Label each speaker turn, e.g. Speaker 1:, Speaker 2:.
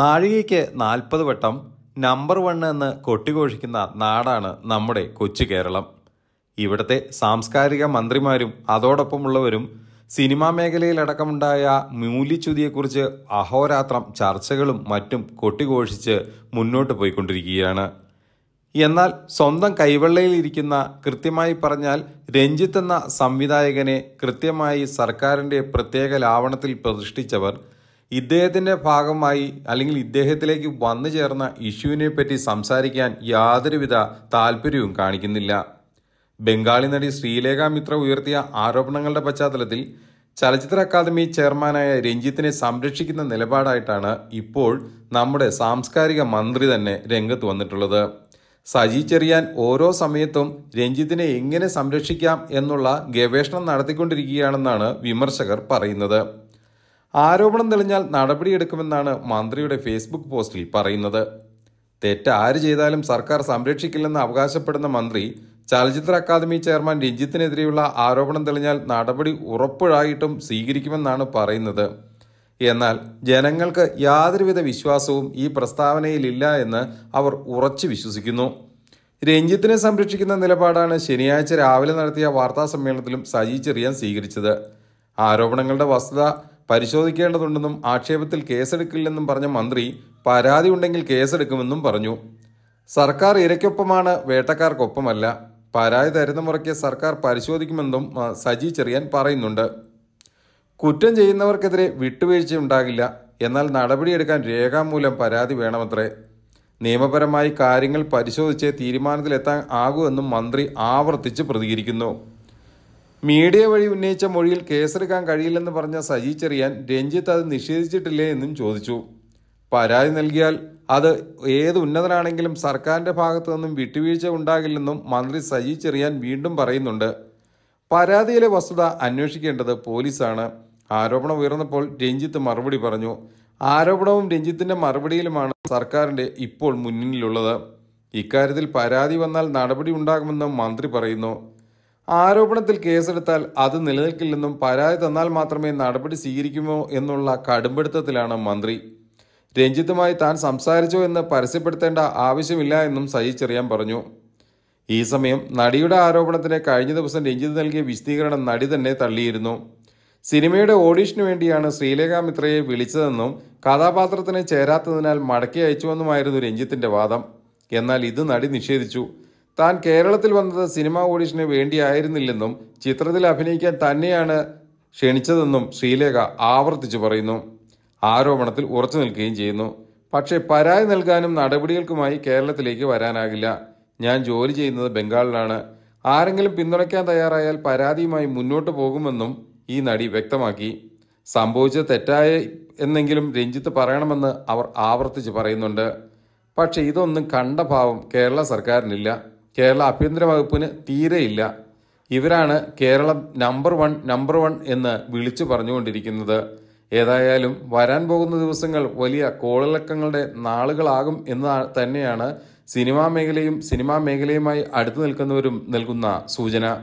Speaker 1: നാഴികയ്ക്ക് നാൽപ്പത് വട്ടം number one എന്ന് കൊട്ടിഘോഷിക്കുന്ന നാടാണ് നമ്മുടെ കൊച്ചു കേരളം ഇവിടുത്തെ സാംസ്കാരിക മന്ത്രിമാരും അതോടൊപ്പമുള്ളവരും സിനിമാ മേഖലയിലടക്കമുണ്ടായ മൂല്യച്യുതിയെക്കുറിച്ച് അഹോരാത്രം ചർച്ചകളും മറ്റും കൊട്ടിഘോഷിച്ച് മുന്നോട്ട് പോയിക്കൊണ്ടിരിക്കുകയാണ് എന്നാൽ സ്വന്തം കൈവെള്ളയിലിരിക്കുന്ന കൃത്യമായി പറഞ്ഞാൽ രഞ്ജിത്ത് എന്ന സംവിധായകനെ കൃത്യമായി സർക്കാരിൻ്റെ പ്രത്യേക ലാവണത്തിൽ പ്രതിഷ്ഠിച്ചവർ ഇദ്ദേഹത്തിൻ്റെ ഭാഗമായി അല്ലെങ്കിൽ ഇദ്ദേഹത്തിലേക്ക് വന്നു ചേർന്ന ഇഷ്യൂവിനെ പറ്റി സംസാരിക്കാൻ യാതൊരുവിധ താല്പര്യവും കാണിക്കുന്നില്ല ബംഗാളി നടി ശ്രീലേഖ മിത്ര ഉയർത്തിയ ആരോപണങ്ങളുടെ പശ്ചാത്തലത്തിൽ ചലച്ചിത്ര അക്കാദമി ചെയർമാനായ രഞ്ജിത്തിനെ സംരക്ഷിക്കുന്ന നിലപാടായിട്ടാണ് ഇപ്പോൾ നമ്മുടെ സാംസ്കാരിക മന്ത്രി തന്നെ രംഗത്ത് വന്നിട്ടുള്ളത് സജി ചെറിയാൻ ഓരോ സമയത്തും രഞ്ജിത്തിനെ എങ്ങനെ സംരക്ഷിക്കാം എന്നുള്ള ഗവേഷണം നടത്തിക്കൊണ്ടിരിക്കുകയാണെന്നാണ് വിമർശകർ പറയുന്നത് ആരോപണം തെളിഞ്ഞാൽ നടപടിയെടുക്കുമെന്നാണ് മന്ത്രിയുടെ ഫേസ്ബുക്ക് പോസ്റ്റിൽ പറയുന്നത് തെറ്റ് ആര് ചെയ്താലും സർക്കാർ സംരക്ഷിക്കില്ലെന്ന് അവകാശപ്പെടുന്ന മന്ത്രി ചലച്ചിത്ര അക്കാദമി ചെയർമാൻ രഞ്ജിത്തിനെതിരെയുള്ള ആരോപണം തെളിഞ്ഞാൽ നടപടി ഉറപ്പായിട്ടും സ്വീകരിക്കുമെന്നാണ് പറയുന്നത് എന്നാൽ ജനങ്ങൾക്ക് യാതൊരുവിധ വിശ്വാസവും ഈ പ്രസ്താവനയിലില്ല എന്ന് അവർ ഉറച്ചു വിശ്വസിക്കുന്നു രഞ്ജിത്തിനെ സംരക്ഷിക്കുന്ന നിലപാടാണ് ശനിയാഴ്ച രാവിലെ നടത്തിയ വാർത്താ സമ്മേളനത്തിലും സജി ചെറിയാൻ സ്വീകരിച്ചത് ആരോപണങ്ങളുടെ വസ്തുത പരിശോധിക്കേണ്ടതുണ്ടെന്നും ആക്ഷേപത്തിൽ കേസെടുക്കില്ലെന്നും പറഞ്ഞ മന്ത്രി പരാതി ഉണ്ടെങ്കിൽ കേസെടുക്കുമെന്നും പറഞ്ഞു സർക്കാർ ഇരയ്ക്കൊപ്പമാണ് വേട്ടക്കാർക്കൊപ്പമല്ല പരാതി തരുന്ന മുറയ്ക്ക് സർക്കാർ പരിശോധിക്കുമെന്നും സജി ചെറിയാൻ പറയുന്നുണ്ട് കുറ്റം ചെയ്യുന്നവർക്കെതിരെ വിട്ടുവീഴ്ച ഉണ്ടാകില്ല എന്നാൽ നടപടിയെടുക്കാൻ രേഖാമൂലം പരാതി വേണമത്രേ നിയമപരമായി കാര്യങ്ങൾ പരിശോധിച്ച് തീരുമാനത്തിലെത്താൻ ആകൂ എന്നും മന്ത്രി ആവർത്തിച്ച് പ്രതികരിക്കുന്നു മീഡിയ വഴി ഉന്നയിച്ച മൊഴിയിൽ കേസെടുക്കാൻ കഴിയില്ലെന്ന് പറഞ്ഞ സജി ചെറിയാൻ രഞ്ജിത്ത് അത് നിഷേധിച്ചിട്ടില്ലേ എന്നും ചോദിച്ചു പരാതി നൽകിയാൽ അത് ഏത് ഉന്നതനാണെങ്കിലും സർക്കാരിൻ്റെ ഭാഗത്തു നിന്നും വിട്ടുവീഴ്ച ഉണ്ടാകില്ലെന്നും മന്ത്രി സജി ചെറിയാൻ വീണ്ടും പറയുന്നുണ്ട് പരാതിയിലെ വസ്തുത അന്വേഷിക്കേണ്ടത് പോലീസാണ് ആരോപണം ഉയർന്നപ്പോൾ രഞ്ജിത്ത് മറുപടി പറഞ്ഞു ആരോപണവും രഞ്ജിത്തിന്റെ മറുപടിയിലുമാണ് സർക്കാരിന്റെ ഇപ്പോൾ മുന്നിലുള്ളത് ഇക്കാര്യത്തിൽ പരാതി വന്നാൽ നടപടി ഉണ്ടാകുമെന്നും മന്ത്രി പറയുന്നു ആരോപണത്തിൽ കേസെടുത്താൽ അത് നിലനിൽക്കില്ലെന്നും പരാതി തന്നാൽ മാത്രമേ നടപടി സ്വീകരിക്കുമോ എന്നുള്ള കടുംപിടുത്തത്തിലാണ് മന്ത്രി രഞ്ജിത്തുമായി താൻ സംസാരിച്ചോ എന്ന് പരസ്യപ്പെടുത്തേണ്ട ആവശ്യമില്ല എന്നും സജി പറഞ്ഞു ഈ സമയം നടിയുടെ ആരോപണത്തിന് കഴിഞ്ഞ ദിവസം രഞ്ജിത്ത് നൽകിയ വിശദീകരണം നടി തന്നെ തള്ളിയിരുന്നു സിനിമയുടെ ഓഡീഷന് വേണ്ടിയാണ് ശ്രീലേഖ മിത്രയെ വിളിച്ചതെന്നും കഥാപാത്രത്തിന് ചേരാത്തതിനാൽ മടക്കി അയച്ചുവെന്നുമായിരുന്നു രഞ്ജിത്തിന്റെ വാദം എന്നാൽ ഇത് നടി നിഷേധിച്ചു താൻ കേരളത്തിൽ വന്നത് സിനിമ ഓഡിഷന് വേണ്ടിയായിരുന്നില്ലെന്നും ചിത്രത്തിൽ അഭിനയിക്കാൻ തന്നെയാണ് ക്ഷണിച്ചതെന്നും ശ്രീലേഖ ആവർത്തിച്ചു പറയുന്നു ആരോപണത്തിൽ ഉറച്ചു നിൽക്കുകയും ചെയ്യുന്നു പക്ഷേ പരാതി നൽകാനും നടപടികൾക്കുമായി കേരളത്തിലേക്ക് വരാനാകില്ല ഞാൻ ജോലി ചെയ്യുന്നത് ബംഗാളിലാണ് ആരെങ്കിലും പിന്തുണയ്ക്കാൻ തയ്യാറായാൽ പരാതിയുമായി മുന്നോട്ട് പോകുമെന്നും ഈ നടി വ്യക്തമാക്കി സംഭവിച്ച തെറ്റായ എന്നെങ്കിലും രഞ്ജിത്ത് പറയണമെന്ന് അവർ ആവർത്തിച്ച് പറയുന്നുണ്ട് പക്ഷേ ഇതൊന്നും കണ്ട ഭാവം കേരള സർക്കാരിനില്ല കേരള ആഭ്യന്തര വകുപ്പിന് തീരെയില്ല ഇവരാണ് Keralam number one number one എന്ന് വിളിച്ചു പറഞ്ഞുകൊണ്ടിരിക്കുന്നത് ഏതായാലും വരാൻ പോകുന്ന ദിവസങ്ങൾ വലിയ കോളിളക്കങ്ങളുടെ നാളുകളാകും എന്ന് തന്നെയാണ് സിനിമാ മേഖലയും സിനിമാ മേഖലയുമായി അടുത്തു നിൽക്കുന്നവരും നൽകുന്ന സൂചന